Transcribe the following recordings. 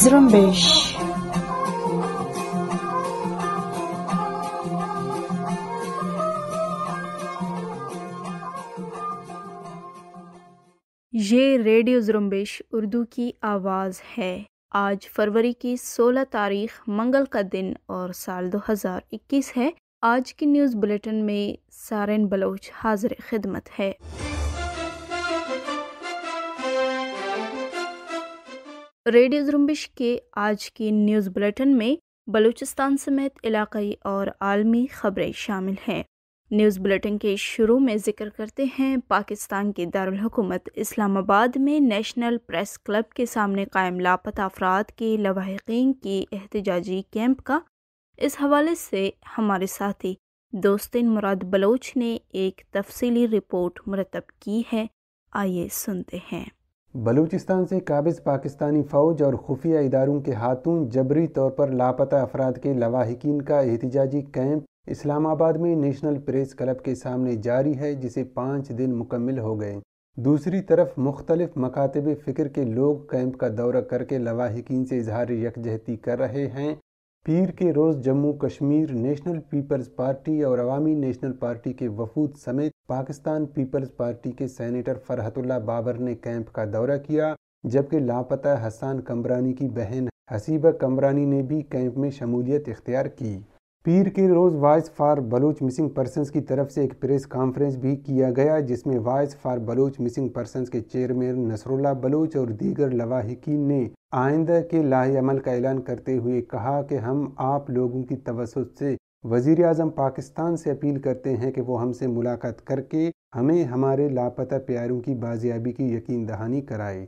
zrumbish ये radio जुम्बिश Urdu की आवाज़ है आज फरवरी की 16 तारीख मंगल का दिन और साल 2021 है आज की न्यूज़ बुलेटिन में सारेन बलोच हाजिर खिदमत है रेडियो जुम्बिश के आज की न्यूज़ बुलेटिन में बलूचिस्तान समेत इलाकई और आलमी खबरें शामिल हैं न्यूज़ बुलेटिन के शुरू में जिक्र करते हैं पाकिस्तान के दारकूमत इस्लामाबाद में नेशनल प्रेस क्लब के सामने कायम लापता अफराद के लवाहकिन की एहतजाजी कैंप का इस हवाले से हमारे साथी दोस्तिन मुराद बलोच ने एक तफसीली रिपोर्ट मुरतब की है आइए सुनते हैं बलूचिस्तान से काबिज पाकिस्तानी फ़ौज और खुफिया इदारों के हाथों जबरी तौर पर लापता अफराद के लवाहिकीन का एहतजाजी कैंप इस्लामाबाद में नेशनल प्रेस क्लब के सामने जारी है जिसे पाँच दिन मुकम्मल हो गए दूसरी तरफ मुख्तलिफ मकातब फ़िक्र के लोग कैंप का दौरा करके लवाहकिन से इजहार यकजहती कर रहे हैं पीर के रोज़ Jammu Kashmir National Peoples Party और अवामी नेशनल पार्टी के वफूद समेत पाकिस्तान पीपल्स पार्टी के सैनेटर फरहतुल्ला बाबर ने कैंप का दौरा किया जबकि लापता हसान कमरानी की बहन हसीबा कमरानी ने भी कैंप में शमूलियत इख्तियार की पीर के रोज़ Voice for Baloch Missing Person की तरफ से एक प्रेस कॉन्फ्रेंस भी किया गया जिसमें Voice for Baloch Missing Person के चेयरमैन नसरुल्ला बलूच और दीगर लवाहिकीन ने आइंदा के लाहेमल का ऐलान करते हुए कहा कि हम आप लोगों की तवसत से वजीर अजम पाकिस्तान से अपील करते हैं कि वो हमसे मुलाकात करके हमें हमारे लापता प्यारों की बाजियाबी की यकीन दहानी कराए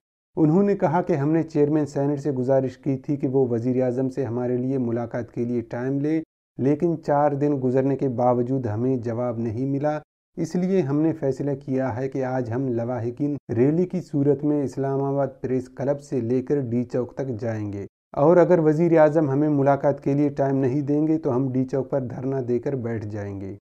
उन्होंने कहा कि हमने चेयरमैन सैनट से गुजारिश की थी कि वो वजीर अजम से हमारे लिए मुलाकात के लिए टाइम ले लेकिन चार दिन गुजरने के बावजूद हमें जवाब नहीं मिला इसलिए हमने फैसला किया है कि आज हम लवाहकिन रैली की सूरत में इस्लामाबाद प्रेस क्लब से लेकर डी चौक तक जाएंगे और अगर वजीर अजम हमें मुलाकात के लिए टाइम नहीं देंगे तो हम डी चौक पर धरना देकर बैठ जाएंगे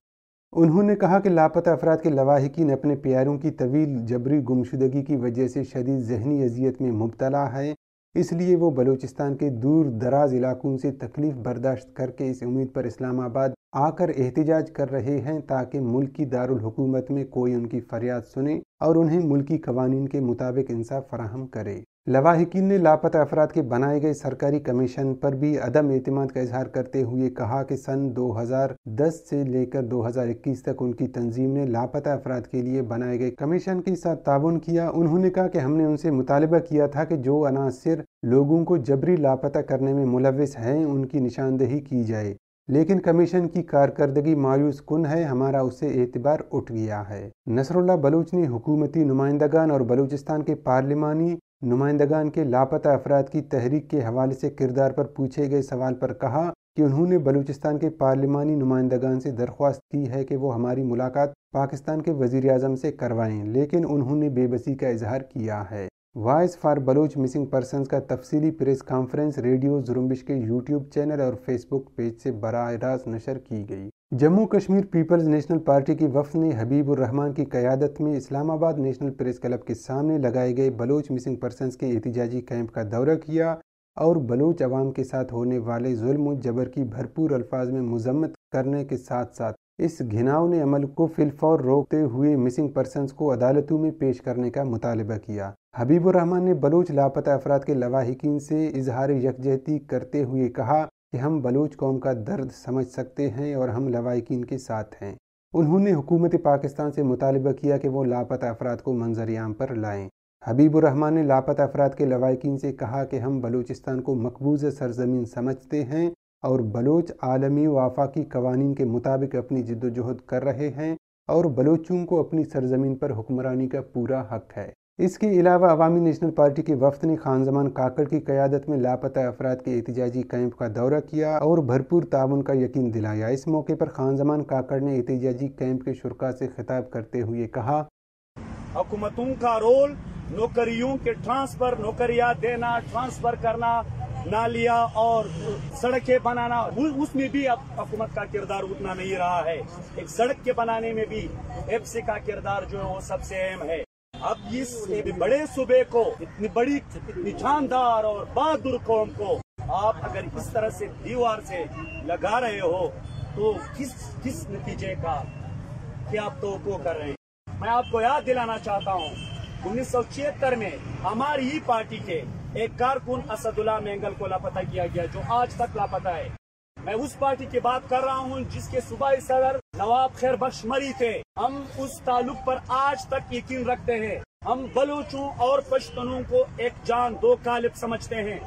उन्होंने कहा कि लापता अफराद के लवाहकिन अपने प्यारों की तवील जबरी गुमशुदगी की वजह से शदीद जहनी अजियत में मुबतला है इसलिए वो बलूचिस्तान के दूर दराज इलाकों से तकलीफ बर्दाश्त करके इस उम्मीद पर इस्लामाबाद आकर एहतजाज कर रहे हैं ताकि मुल्क की हुकूमत में कोई उनकी फरियाद सुने और उन्हें मुल्की कवानीन के मुताबिक इंसाफ फराहम करे लवाहकिन ने लापता अफराद के बनाए गए सरकारी कमीशन पर भी अदम अतमाद का इजहार करते हुए कहा कि सन 2010 से लेकर 2021 तक उनकी तंजीम ने लापता अफराद के लिए बनाए गए कमीशन के साथ ताउन किया उन्होंने कहा कि हमने उनसे मुतालबा किया था कि जो अनासर लोगों को जबरी लापता करने में मुलविस हैं उनकी निशानदेही की जाए लेकिन कमीशन की कारकर्दगी मायूस कन है हमारा उससे एतबार उठ गया है नसरुल्ला बलूच ने हुकूमती नुमाइंदगान और बलूचिस्तान के पार्लिमानी नुमाइंदगान के लापता अफराद की तहरीक के हवाले से किरदार पर पूछे गए सवाल पर कहा कि उन्होंने बलूचिस्तान के पार्लिमानी नुमाइंदगान से दरख्वास्त की है कि वो हमारी मुलाकात पाकिस्तान के वजीर अजम से करवाएं लेकिन उन्होंने बेबसी का इजहार किया है Voice for Baloch Missing Person का तफसीली प्रेस कॉन्फ्रेंस रेडियो जुरुम्बिश के यूट्यूब चैनल और फेसबुक पेज से बरह रास्त नशर की गई Jammu Kashmir Peoples National Party की वफ ने हबीबुर रहमान की क़्यादत में इस्लामाबाद नेशनल प्रेस क्लब के सामने लगाए गए बलोच मिसिंग पर्सनस के एहतजाजी कैंप का दौरा किया और बलोच अवाम के साथ होने वाले जुल्म जबर की भरपूर अल्फाज में मजम्मत करने के साथ साथ इस घिनावने अमल को फिलफौर रोकते हुए मिसिंग पर्सन को अदालतों में पेश करने का मुतालबा किया हबीबुर रहमान ने बलोच लापता अफराद के लवाहिकीन से इजहार यकजहती करते हुए कहा कि हम बलूच कौम का दर्द समझ सकते हैं और हम लवाइकिन के साथ हैं उन्होंने हुकूमत पाकिस्तान से मुतालबा किया कि वो लापता अफराद को मंजरियाम पर लाएँ हबीबुररहमान ने लापता अफराद के लवाकिन से कहा कि हम बलूचिस्तान को मकबूज सरजमीन समझते हैं और बलोच आलमी व की कवानीन के मुताबिक अपनी जद्दोजहद कर रहे हैं और बलोचों को अपनी सरजमीन पर हुक्मरानी का पूरा हक है इसके अलावा अवामी नेशनल पार्टी के वफद ने खान जमान काकड़ की क्यादत में लापता अफराद के एहतजाजी कैंप का दौरा किया और भरपूर ताउन का यकीन दिलाया इस मौके पर खान जमान काकड़ ने एहतजाजी कैंप के शुरा से खिताब करते हुए कहा हुकूमतों का रोल नौकरियों के ट्रांसफर नौकरियां देना ट्रांसफर करना नालियां और सड़कें बनाना उसमें भी अब हुकूमत का किरदार उतना नहीं रहा है एक सड़क के बनाने में भी एफसी का किरदार जो है वो सबसे अहम है अब इस बड़े सूबे को इतनी बड़ी इतनी शानदार और बहादुर कौम को आप अगर इस तरह से दीवार से लगा रहे हो तो किस किस नतीजे का क्या आप तो कर रहे हैं मैं आपको याद दिलाना चाहता हूँ उन्नीस में हमारी ही पार्टी के एक कारकुन असदुल्ला मेंगल को लापता किया गया जो आज तक लापता है मैं उस पार्टी की बात कर रहा हूँ जिसके सुबह सदर नवाब खैर बख्श मरी थे हम उस ताल्लुक पर आज तक यकीन रखते हैं हम बलूचों और पश्तनों को एक जान दो कालिब समझते हैं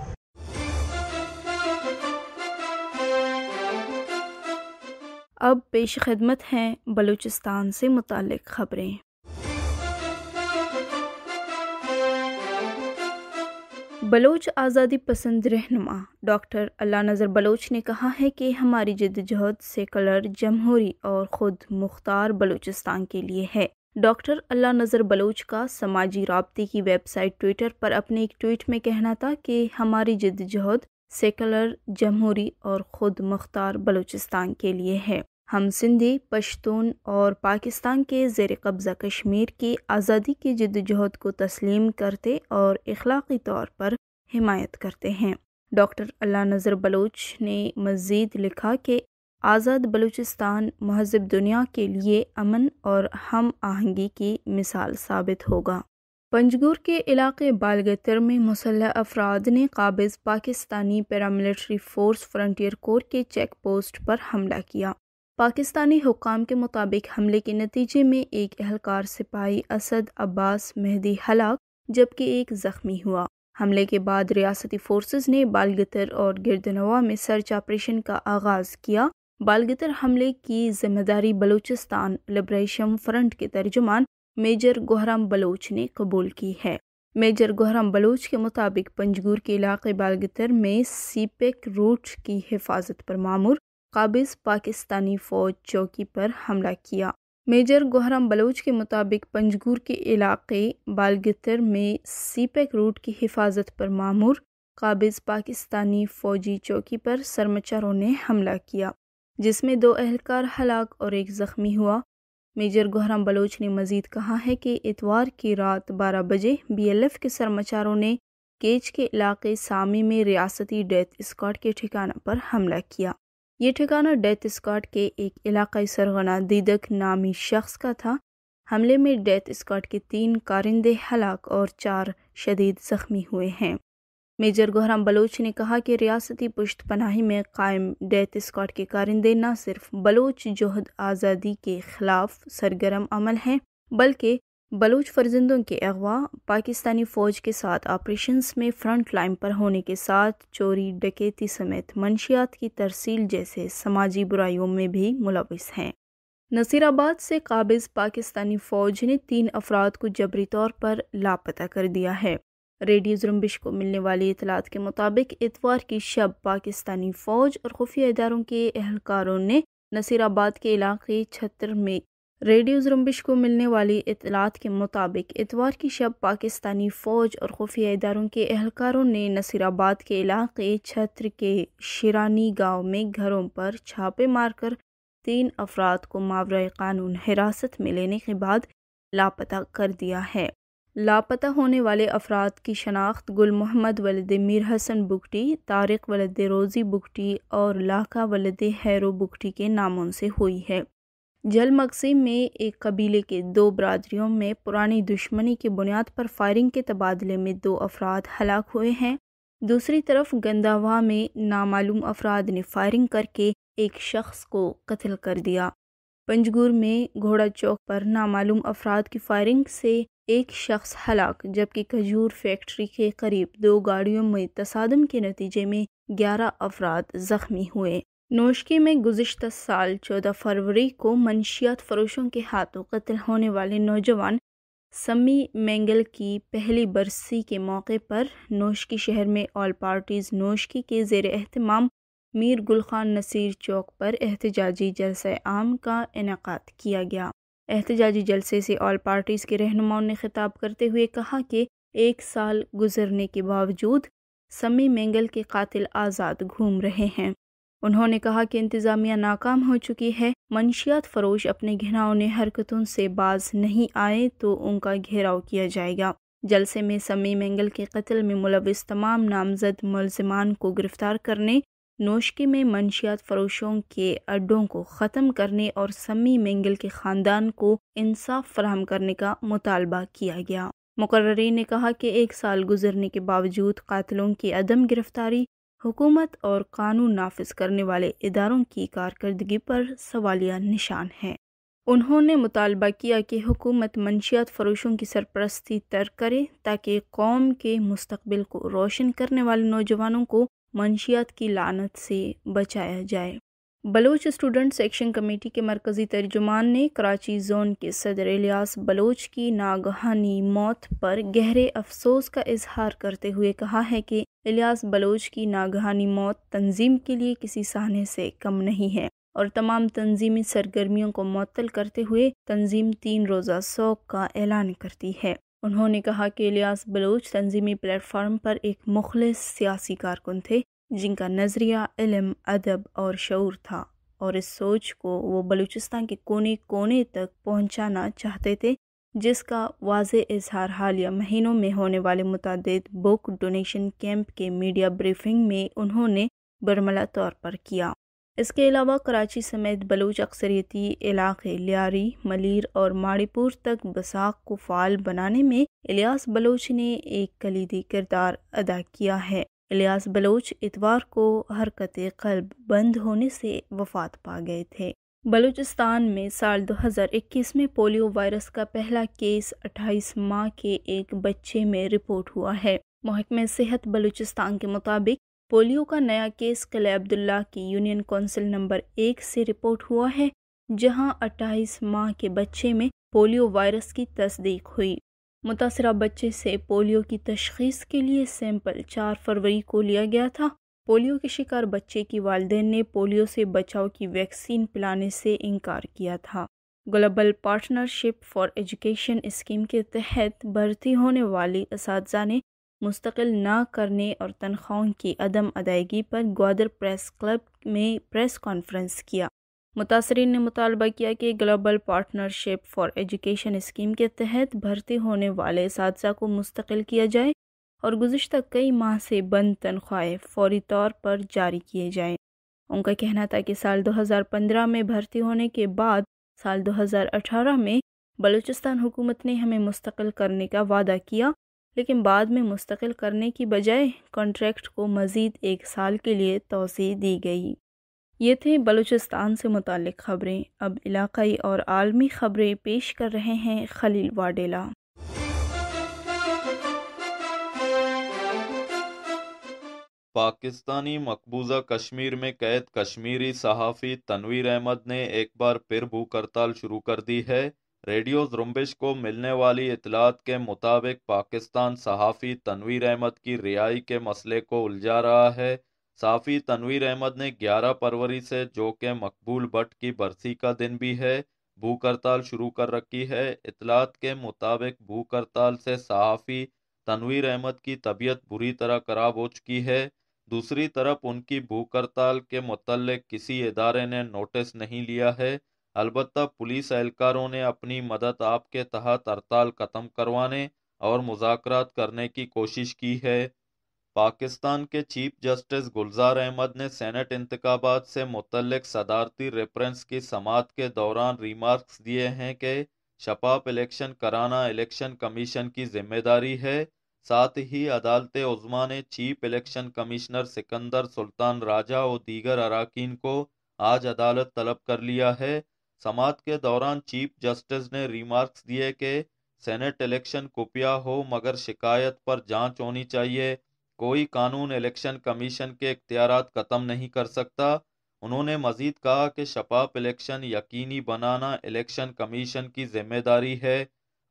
अब पेश खिदमत हैं बलूचिस्तान से मुतल खबरें बलोच आज़ादी पसंद रहनुमा डॉक्टर अल्लाह नज़र बलोच ने कहा है कि हमारी जदजहद सेकुलर जमहूरी और ख़ुद मुख्तार बलूचिस्तान के लिए है डॉक्टर अल्लाह नज़र बलोच का समाजी रबते की वेबसाइट ट्विटर पर अपने एक ट्वीट में कहना था कि हमारी जदजहद सेकुलर जमहूरी और ख़ुद मुख्तार बलूचिस्तान के लिए है हम सिंधी पश्तून और पाकिस्तान के ज़ेर कब्ज़ा कश्मीर की आज़ादी की जदोजहद को तस्लीम करते और इखलाक़ी तौर पर हिमायत करते हैं डॉक्टर अला नज़र बलोच ने मज़ीद लिखा कि आज़ाद बलूचिस्तान महजब दुनिया के लिए अमन और हम आहंगी की मिसाल साबित होगा पंजगूर के इलाके बालगतर में मुसल्ह अफराद ने काबिज Pakistani paramilitary force Frontier Corps के चेक पोस्ट पर हमला किया पाकिस्तानी हुकाम के मुताबिक हमले के नतीजे में एक एहलकार सिपाही असद अब्बास मेहदी हलाक जबकि एक ज़ख्मी हुआ हमले के बाद रियासती फोर्स ने बालगतर और गिरदनवा में सर्च ऑपरेशन का आगाज़ किया बालगतर हमले की जिम्मेदारी बलूचिस्तान लिब्रेशन फ्रंट के तर्जुमान मेजर गोहराम बलोच ने कबूल की है मेजर गोहराम बलोच के मुताबिक पंजगूर के इलाके बालगतर में सीपेक रूट की हिफाजत पर मामूर काबिज पाकिस्तानी फ़ौज चौकी पर हमला किया मेजर गोहरम बलोच के मुताबिक पंजगूर के इलाके बालगितर में सीपेक रूट की हिफाजत पर मामूर काबिज पाकिस्तानी फ़ौजी चौकी पर सरमचारों ने हमला किया जिसमें दो अहलकार हलाक और एक ज़ख्मी हुआ मेजर गोहराम बलोच ने मजीद कहा है कि इतवार की रात 12 बजे बीएलएफ के सरमचारों ने केच के इलाके सामी में रियासती डेथ स्क्वाड के ठिकाना पर हमला किया ये ठिकाना डेथ स्कॉट के एक इलाकई सरगना दीदक नामी शख्स का था हमले में डेथ स्कॉट के तीन कारिंदे हलाक और चार शदीद जख्मी हुए हैं मेजर गोहराम बलोच ने कहा कि रियासती पुश्त पनाही में कायम डेथ स्कॉट के कारिंदे न सिर्फ बलोच जहद आज़ादी के खिलाफ सरगर्म अमल हैं बल्कि बलूच फर्जिंदों के अगवा पाकिस्तानी फ़ौज के साथ ऑपरेशंस में फ्रंट लाइन पर होने के साथ चोरी डकैती समेत मंशियात की तरसील जैसे समाजी बुराइयों में भी मुलविस हैं नसीराबाद से काबिज पाकिस्तानी फ़ौज ने तीन अफराद को जबरी तौर पर लापता कर दिया है रेडियो जुम्बिश को मिलने वाली इतलात के मुताबिक इतवार की शब पाकिस्तानी फ़ौज और खुफिया इदारों के एहलकारों ने नसीराबाद के इलाके छतर में रेडियो जुम्बिश को मिलने वाली इतलात के मुताबिक इतवार की शब पाकिस्तानी फ़ौज और खुफिया इदारों के अहलकारों ने नसीराबाद के इलाके छत्र के शिरानी गांव में घरों पर छापे मारकर तीन अफराद को मावरा कानून हिरासत में लेने के बाद लापता कर दिया है लापता होने वाले अफराद की शनाख्त गुल मोहम्मद वलद मीर हसन बुगटी तारक़ वलद रोज़ी बुगटी और लाका वलद हैरो बुगटी के नामों से हुई है जलमगसी में एक कबीले के दो बरदरीों में पुरानी दुश्मनी की बुनियाद पर फायरिंग के तबादले में दो अफराद हलाक हुए हैं दूसरी तरफ गंदावा में नामालूम अफराद ने फायरिंग करके एक शख्स को कत्ल कर दिया पंजगुर में घोड़ा चौक पर नामालूम अफराद की फायरिंग से एक शख्स हलाक जबकि खजूर फैक्ट्री के करीब दो गाड़ियों में तसादम के नतीजे में ग्यारह अफराद ज़ख्मी हुए नोशकी में गुजशत साल चौदह फरवरी को मनशियात फरोशों के हाथों कत्ल होने वाले नौजवान समी मेंगल की पहली बरसी के मौके पर नोशकी शहर में ऑल पार्टीज़ नोशकी के जेर अहतमाम मीर गुल खान नसीर चौक पर एहतजाजी जलसे आम का इनका किया गया एहतजाजी जलसे से ऑल पार्टीज़ के रहनुमाओं ने खिताब करते हुए कहा कि एक साल गुजरने के बावजूद समी मेंगल के कातिल आज़ाद घूम रहे हैं उन्होंने कहा कि इंतज़ामिया नाकाम हो चुकी है मनशियात फरोश अपने ने हरकतों से बाज नहीं आए तो उनका घेराव किया जाएगा जलसे में समी एंगल के कत्ल में मुलविस तमाम नामजद मुलजमान को गिरफ्तार करने नोशके में मनशियात फरोशों के अड्डों को ख़त्म करने और समी मेंगल के ख़ानदान को इंसाफ फराहम करने का मुतालबा किया गया मुकर्रीन ने कहा कि एक साल गुजरने के बावजूद कातलों की अदम गिरफ्तारी हुकूमत और कानून नाफिज करने वाले इदारों की कारकर्दगी पर सवालिया निशान है उन्होंने मुतालबा किया कि हुकूमत मनशियात फरोशों की सरपरस्ती तर करे ताकि कौम के मुस्तबिल को रोशन करने वाले नौजवानों को मनशियात की लानत से बचाया जाए बलोच स्टूडेंट सेक्शन कमेटी के मरकज़ी तर्जुमान ने कराची जोन के सदर इलियास बलोच की नागहानी मौत पर गहरे अफसोस का इजहार करते हुए कहा है कि इलियास बलोच की नागहानी मौत तंजीम के लिए किसी सहने से कम नहीं है और तमाम तंजीमी सरगर्मियों को मअतल करते हुए तंजीम तीन रोज़ा सौक का ऐलान करती है उन्होंने कहा कि इलियास बलोच तंजीमी प्लेटफार्म पर एक मुखलिस सियासी कारकुन थे जिनका नज़रिया इलम अदब और शूर था और इस सोच को वो बलूचिस्तान के कोने कोने तक पहुंचाना चाहते थे जिसका वाज इजहार हालिया महीनों में होने वाले मुतद बुक डोनेशन कैंप के मीडिया ब्रीफिंग में उन्होंने बरमला तौर पर किया इसके अलावा कराची समेत बलूच अक्सरियती इलाके लियारी मलिर और माड़ीपुर तक बसाख को फाल बनाने में इलियास बलोच ने एक कलीदी किरदार अदा किया है इलियास बलोच इतवार को हरकत कल्ब बंद होने से वफात पा गए थे बलूचिस्तान में साल 2021 में पोलियो वायरस का पहला केस 28 माह के एक बच्चे में रिपोर्ट हुआ है महकमे सेहत बलूचिस्तान के मुताबिक पोलियो का नया केस कले अब्दुल्ला की यूनियन काउंसिल नंबर एक से रिपोर्ट हुआ है जहां 28 माह के बच्चे में पोलियो वायरस की तस्दीक हुई मुतासर बच्चे से पोलियो की तशखीस के लिए सैंपल 4 फरवरी को लिया गया था पोलियो के शिकार बच्चे की वालदेन ने पोलियो से बचाव की वैक्सीन पिलाने से इनकार किया था Global Partnership for Education scheme के तहत भर्ती होने वाली इस ने मुस्तकिल ना करने और तनख्वाहों की अदम अदायगी पर ग्वादर प्रेस क्लब में प्रेस कॉन्फ्रेंस किया मुतासरी ने मुतालबा किया कि Global Partnership for Education scheme के तहत भर्ती होने वाले इस को मुस्तकिल किया जाए और गुज्त कई माह से बंद तनख्वाहें फौरी तौर पर जारी किए जाएं। उनका कहना था कि साल 2015 में भर्ती होने के बाद साल 2018 में बलूचिस्तान हुकूमत ने हमें मुस्तकिल करने का वादा किया लेकिन बाद में मुस्तकिल करने की बजाय कॉन्ट्रैक्ट को मज़ीद एक साल के लिए तोसी दी गई ये थे बलूचिस्तान से मुतल ख़बरें अब इलाकई और आलमी ख़बरें पेश कर रहे हैं खलील वाडेला पाकिस्तानी मकबूजा कश्मीर में कैद कश्मीरी सहाफ़ी तनवीर अहमद ने एक बार फिर भूख हड़ताल शुरू कर दी है रेडियो जुम्बिश को मिलने वाली इतलात के मुताबिक पाकिस्तान सहाफ़ी तनवीर अहमद की रिहाई के मसले को उलझा रहा है साफ़ी तनवीर अहमद ने 11 फरवरी से जो कि मकबूल भट्ट की बरसी का दिन भी है भूख हड़ताल शुरू कर रखी है इतलात के मुताबिक भूख हड़ताल से सहाफ़ी तनवीर अहमद की तबीयत बुरी तरह खराब हो चुकी है दूसरी तरफ उनकी भूख हड़ताल के मुतल किसी इदारे ने नोटिस नहीं लिया है अलबत् पुलिस एहलकारों ने अपनी मदद आपके तहत हड़ताल ख़त्म करवाने और मुजात करने की कोशिश की है पाकिस्तान के चीफ जस्टिस गुलजार अहमद ने सेनेट इंतबात से मुतल सदारती रेफरेंस की समात के दौरान रिमार्क्स दिए हैं कि शपाप इलेक्शन कराना इलेक्शन कमीशन की जिम्मेदारी है साथ ही अदालत उज़मा ने chief election commissioner Sikandar Sultan Raja और दीगर अरकान को आज अदालत तलब कर लिया है समात के दौरान चीफ जस्टिस ने रिमार्क्स दिए कि सेनेट इलेक्शन कुपिया हो मगर शिकायत पर जांच होनी चाहिए कोई कानून इलेक्शन कमीशन के इख्तियार ख़त्म नहीं कर सकता उन्होंने मजीद कहा कि शफाफ इलेक्शन यकीनी बनाना इलेक्शन कमीशन की जिम्मेदारी है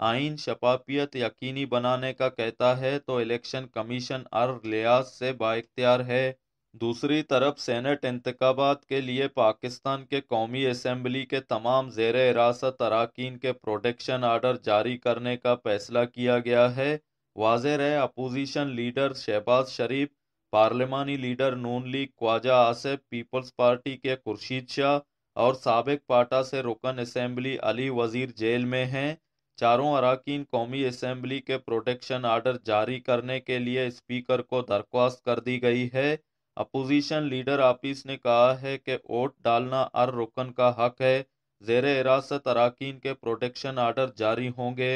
आइन शफाफियत यकीनी बनाने का कहता है तो इलेक्शन कमीशन अर लिहाज से बाख्तियार है दूसरी तरफ सेनेट इंतबात के लिए पाकिस्तान के कौमी असम्बली के तमाम जेर हिरासत अरकान के प्रोटेक्शन आर्डर जारी करने का फैसला किया गया है वाज है अपोजिशन लीडर शहबाज शरीफ पार्लिमानी leader Noon League Khawaja Asif Peoples Party के खुर्शीद शाह और सबक पाटा से रुकन असम्बली अली वजीर जेल में हैं चारों अरकान कौमी असम्बली के प्रोटेक्शन आर्डर जारी करने के लिए स्पीकर को दरख्वास्त कर दी गई है अपोजिशन लीडर आपिस ने कहा है कि वोट डालना अर रुकन का हक है जेर हिरासत अरकान के प्रोटेक्शन आर्डर जारी होंगे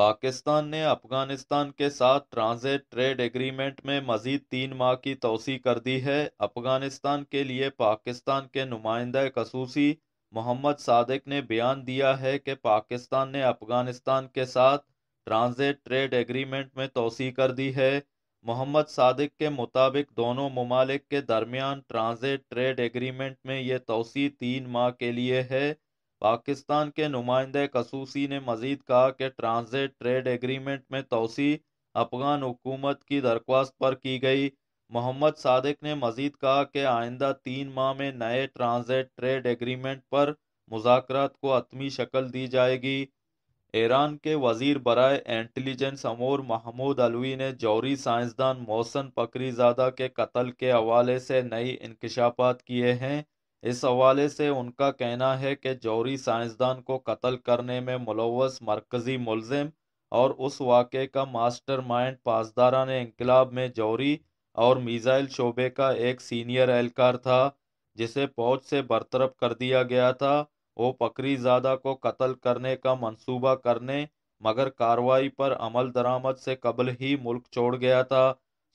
पाकिस्तान ने अफगानिस्तान के साथ ट्रांजिट ट्रेड एग्रीमेंट में मजीद तीन माह की तोसी कर दी है अफगानिस्तान के लिए पाकिस्तान के नुमाइंदा खसूसी मोहम्मद सादिक ने बयान दिया है कि पाकिस्तान ने अफगानिस्तान के साथ ट्रांजिट ट्रेड एग्रीमेंट में तोसी कर दी है मोहम्मद सादिक के मुताबिक दोनों ममालिक के दरमियान ट्रांजिट ट्रेड एग्रीमेंट में ये तोसी तीन माह के लिए है पाकिस्तान के नुमाइंदे कसूसी ने मजीद कहा कि ट्रांजिट ट्रेड एग्रीमेंट में तोसी अफगान हुकूमत की दरख्वास्त पर की गई मोहम्मद सादिक ने मजीद कहा कि आइंदा तीन माह में नए ट्रांजिट ट्रेड एग्रीमेंट पर मुजाकर को अतमी शक्ल दी जाएगी ईरान के वजीर बरए इंटेलिजेंस अमूर महमूद अलवी ने जौहरी साइंसदान मोहसन पकरीजादा के कत्ल के हवाले से नई इंकशाफात किए हैं इस हवाले से उनका कहना है कि जौहरी साइंसदान को कत्ल करने में मुलवस मरकज़ी मुलजम और उस वाक़े का मास्टर माइंड पासदारा ने इनकलाब में जौहरी और मिज़ाइल शोबे का एक सीनियर एहलकार था जिसे फौज से बरतरफ कर दिया गया था वो पकरीजादा को कत्ल करने का मंसूबा करने मगर कार्रवाई पर अमल दरामद से कबल ही मुल्क छोड़ गया था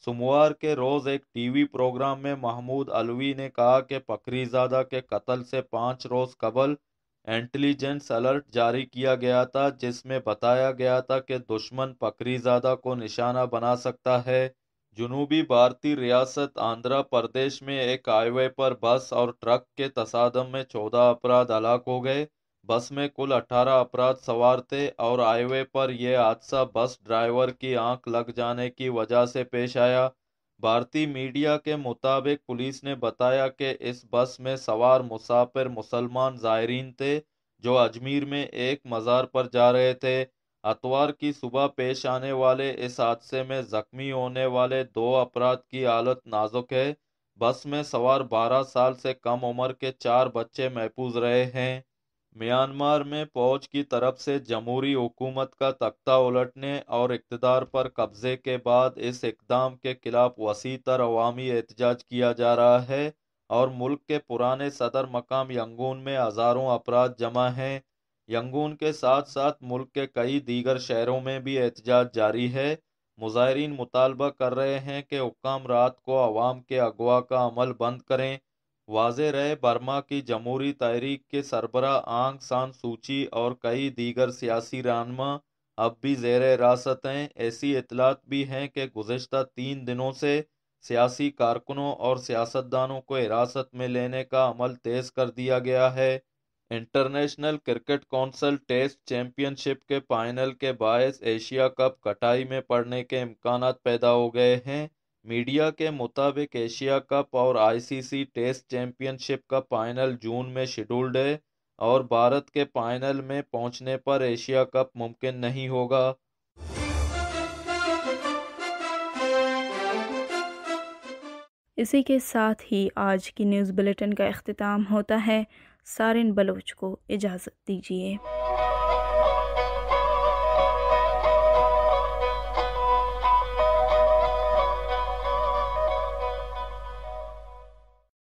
सोमवार के रोज़ एक टीवी प्रोग्राम में महमूद अलवी ने कहा कि पकरीजादा के कत्ल से पाँच रोज़ कबल इंटेलिजेंस अलर्ट जारी किया गया था जिसमें बताया गया था कि दुश्मन पकरीजादा को निशाना बना सकता है जुनूबी भारतीय रियासत आंध्र प्रदेश में एक हाईवे पर बस और ट्रक के तसादम में चौदह अपराध हलाक हो गए बस में कुल अठारह अपराध सवार थे और हाईवे पर यह हादसा बस ड्राइवर की आंख लग जाने की वजह से पेश आया भारतीय मीडिया के मुताबिक पुलिस ने बताया कि इस बस में सवार मुसाफिर मुसलमान ज़ायरीन थे जो अजमेर में एक मज़ार पर जा रहे थे अतवार की सुबह पेश आने वाले इस हादसे में जख्मी होने वाले दो अपराध की हालत नाजुक है बस में सवार 12 साल से कम उम्र के चार बच्चे महफूज रहे हैं म्यांमार में फौज की तरफ से जमहूरी हुकूमत का तख्ता उलटने और इकतदार पर कब्जे के बाद इस इकदाम के खिलाफ वसी तर अवामी एहतजाज किया जा रहा है और मुल्क के पुराने सदर मकाम यंगून में हज़ारों अपराध जमा हैं यंगून के साथ साथ मुल्क के कई दीगर शहरों में भी एहतजाज जारी है मुजाहरीन मुतालबा कर रहे हैं कि हुकाम रात को आवाम के अगवा का अमल बंद करें वाज रहे बर्मा की जमहूरी तहरीक के सरबरा आंग सान सूची और कई दीगर सियासी रानमा अब भी जेर हिरासत हैं ऐसी इतलात भी हैं कि गुजशत तीन दिनों से सियासी कारकुनों और सियासतदानों को हिरासत में लेने का अमल तेज़ कर दिया गया है International Cricket Council test championship के फाइनल के बायस एशिया कप कटाई में पड़ने के इम्कान पैदा हो गए हैं मीडिया के मुताबिक एशिया कप और आईसीसी टेस्ट चैंपियनशिप का फाइनल जून में शेड्यूल्ड है और भारत के फाइनल में पहुंचने पर एशिया कप मुमकिन नहीं होगा इसी के साथ ही आज की न्यूज़ बुलेटिन का अख्ताम होता है सारिन बलोच को इजाज़त दीजिए